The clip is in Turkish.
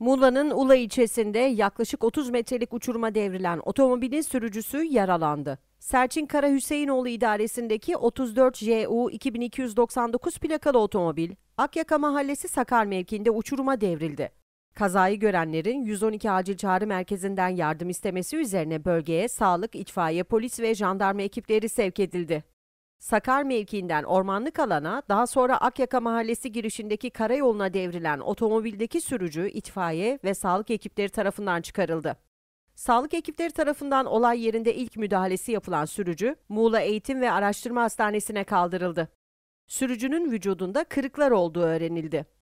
Muğla'nın Ula ilçesinde yaklaşık 30 metrelik uçuruma devrilen otomobilin sürücüsü yaralandı. Serçin Kara Hüseyinoğlu idaresindeki 34 JU 2299 plakalı otomobil Akyaka Mahallesi Sakar mevkiinde uçuruma devrildi. Kazayı görenlerin 112 acil çağrı merkezinden yardım istemesi üzerine bölgeye sağlık, itfaiye, polis ve jandarma ekipleri sevk edildi. Sakar mevkiinden ormanlık alana, daha sonra Akyaka Mahallesi girişindeki karayoluna devrilen otomobildeki sürücü itfaiye ve sağlık ekipleri tarafından çıkarıldı. Sağlık ekipleri tarafından olay yerinde ilk müdahalesi yapılan sürücü, Muğla Eğitim ve Araştırma Hastanesi'ne kaldırıldı. Sürücünün vücudunda kırıklar olduğu öğrenildi.